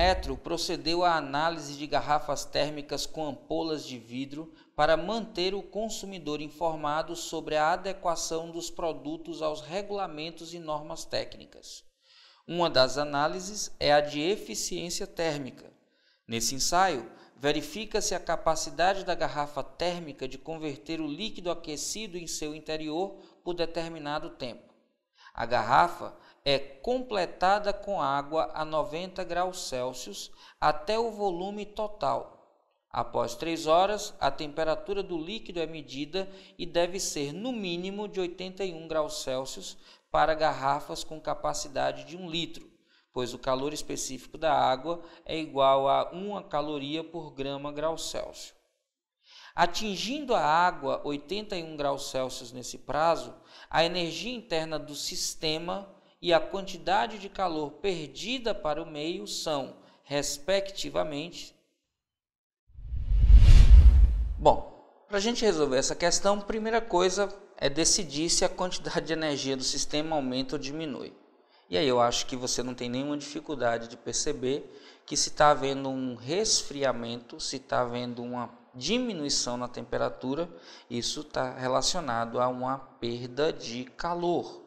Metro procedeu à análise de garrafas térmicas com ampolas de vidro para manter o consumidor informado sobre a adequação dos produtos aos regulamentos e normas técnicas. Uma das análises é a de eficiência térmica. Nesse ensaio, verifica-se a capacidade da garrafa térmica de converter o líquido aquecido em seu interior por determinado tempo. A garrafa é completada com água a 90 graus Celsius até o volume total. Após 3 horas, a temperatura do líquido é medida e deve ser no mínimo de 81 graus Celsius para garrafas com capacidade de 1 litro, pois o calor específico da água é igual a 1 caloria por grama grau Celsius. Atingindo a água 81 graus Celsius nesse prazo, a energia interna do sistema e a quantidade de calor perdida para o meio são, respectivamente. Bom, para a gente resolver essa questão, primeira coisa é decidir se a quantidade de energia do sistema aumenta ou diminui. E aí eu acho que você não tem nenhuma dificuldade de perceber que se está havendo um resfriamento, se está havendo uma diminuição na temperatura, isso está relacionado a uma perda de calor.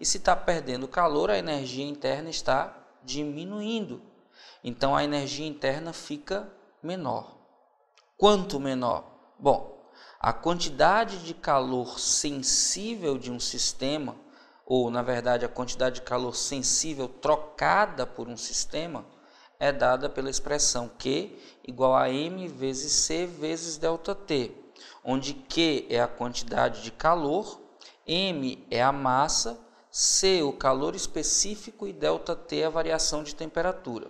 E se está perdendo calor, a energia interna está diminuindo. Então a energia interna fica menor. Quanto menor? Bom, a quantidade de calor sensível de um sistema, ou na verdade a quantidade de calor sensível trocada por um sistema, é dada pela expressão Q igual a M vezes C vezes ΔT, onde Q é a quantidade de calor, M é a massa C, o calor específico, e ΔT, a variação de temperatura.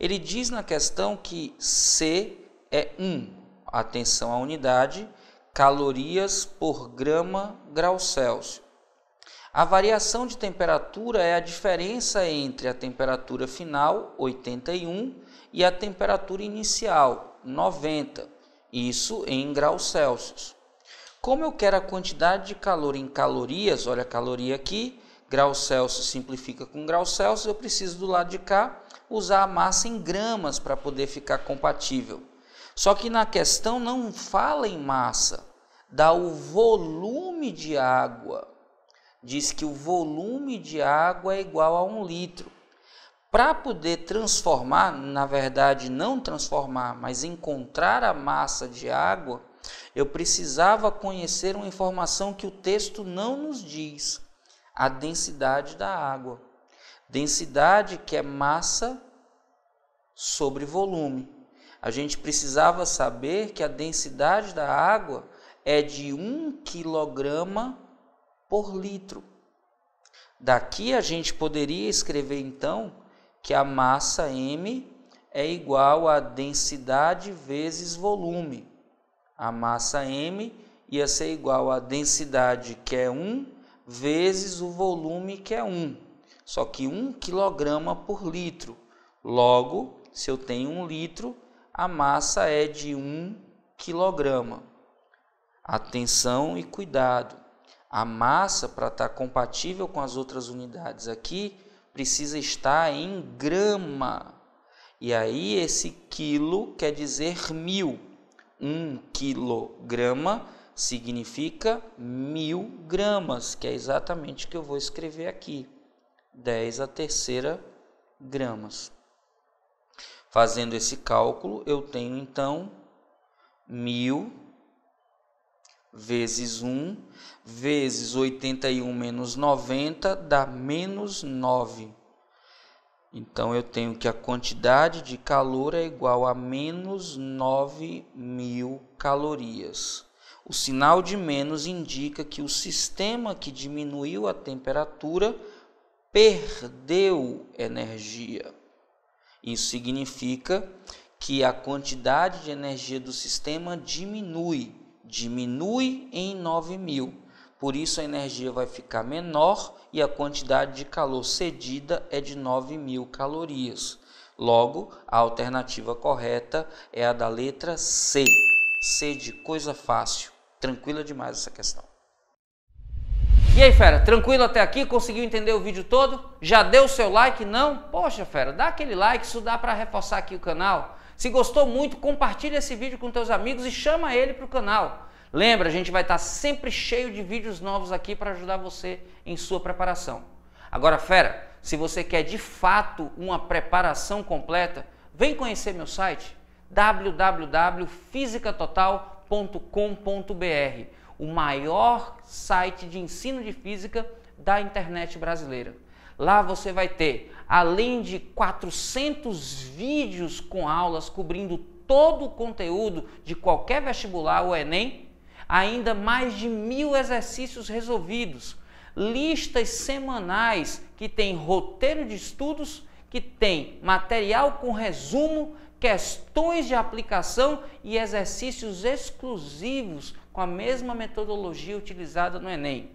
Ele diz na questão que C é 1, atenção à unidade, calorias por grama grau Celsius. A variação de temperatura é a diferença entre a temperatura final, 81, e a temperatura inicial, 90, isso em graus Celsius. Como eu quero a quantidade de calor em calorias, olha a caloria aqui, grau Celsius simplifica com grau Celsius, eu preciso do lado de cá usar a massa em gramas para poder ficar compatível. Só que na questão não fala em massa, dá o volume de água. Diz que o volume de água é igual a um litro. Para poder transformar, na verdade não transformar, mas encontrar a massa de água, eu precisava conhecer uma informação que o texto não nos diz: a densidade da água. Densidade que é massa sobre volume. A gente precisava saber que a densidade da água é de 1 kg por litro. Daqui a gente poderia escrever então que a massa m é igual a densidade vezes volume a massa m ia ser igual à densidade, que é 1, vezes o volume, que é 1. Só que 1 kg por litro. Logo, se eu tenho 1 litro, a massa é de 1 kg. Atenção e cuidado. A massa, para estar compatível com as outras unidades aqui, precisa estar em grama. E aí, esse quilo quer dizer mil. Um quilograma significa mil gramas, que é exatamente o que eu vou escrever aqui. 10 a terceira gramas. Fazendo esse cálculo, eu tenho então mil vezes 1 vezes 81 menos 90 dá menos 9. Então eu tenho que a quantidade de calor é igual a menos 9.000 calorias. O sinal de menos indica que o sistema que diminuiu a temperatura perdeu energia. Isso significa que a quantidade de energia do sistema diminui, diminui em 9.000 por isso a energia vai ficar menor e a quantidade de calor cedida é de 9.000 calorias. Logo, a alternativa correta é a da letra C. C de coisa fácil. Tranquila demais essa questão. E aí, fera, tranquilo até aqui? Conseguiu entender o vídeo todo? Já deu o seu like? Não? Poxa, fera, dá aquele like, isso dá para reforçar aqui o canal. Se gostou muito, compartilha esse vídeo com teus amigos e chama ele para o canal. Lembra, a gente vai estar tá sempre cheio de vídeos novos aqui para ajudar você em sua preparação. Agora, fera, se você quer de fato uma preparação completa, vem conhecer meu site www.fisicatotal.com.br, o maior site de ensino de física da internet brasileira. Lá você vai ter, além de 400 vídeos com aulas cobrindo todo o conteúdo de qualquer vestibular ou Enem, ainda mais de mil exercícios resolvidos, listas semanais que tem roteiro de estudos, que tem material com resumo, questões de aplicação e exercícios exclusivos com a mesma metodologia utilizada no Enem.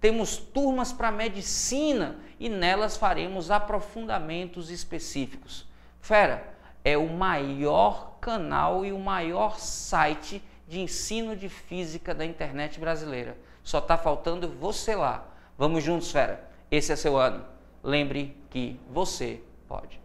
Temos turmas para medicina e nelas faremos aprofundamentos específicos. Fera, é o maior canal e o maior site de ensino de física da internet brasileira. Só está faltando você lá. Vamos juntos, fera. Esse é seu ano. Lembre que você pode.